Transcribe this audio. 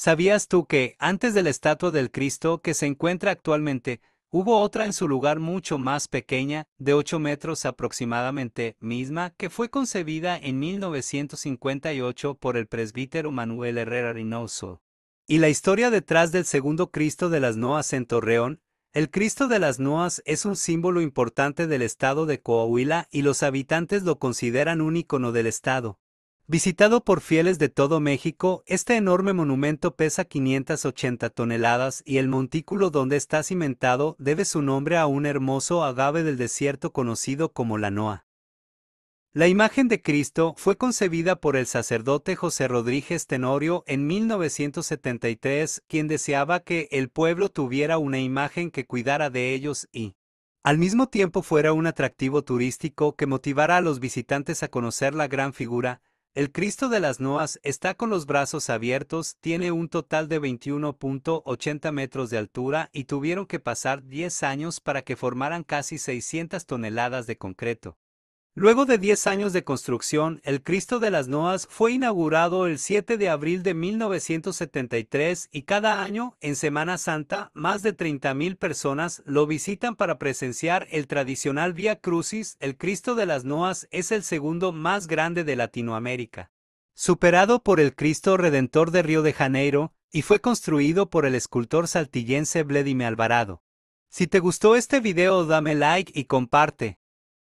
¿Sabías tú que, antes de la estatua del Cristo que se encuentra actualmente, hubo otra en su lugar mucho más pequeña, de 8 metros aproximadamente, misma, que fue concebida en 1958 por el presbítero Manuel Herrera Reynoso? Y la historia detrás del segundo Cristo de las Noas en Torreón, el Cristo de las Noas es un símbolo importante del estado de Coahuila y los habitantes lo consideran un icono del estado. Visitado por fieles de todo México, este enorme monumento pesa 580 toneladas y el montículo donde está cimentado debe su nombre a un hermoso agave del desierto conocido como la Noa. La imagen de Cristo fue concebida por el sacerdote José Rodríguez Tenorio en 1973, quien deseaba que el pueblo tuviera una imagen que cuidara de ellos y, al mismo tiempo, fuera un atractivo turístico que motivara a los visitantes a conocer la gran figura, el Cristo de las Noas está con los brazos abiertos, tiene un total de 21.80 metros de altura y tuvieron que pasar 10 años para que formaran casi 600 toneladas de concreto. Luego de 10 años de construcción, el Cristo de las Noas fue inaugurado el 7 de abril de 1973 y cada año, en Semana Santa, más de 30.000 personas lo visitan para presenciar el tradicional Vía Crucis. El Cristo de las Noas es el segundo más grande de Latinoamérica, superado por el Cristo Redentor de Río de Janeiro y fue construido por el escultor saltillense Bledime Alvarado. Si te gustó este video dame like y comparte.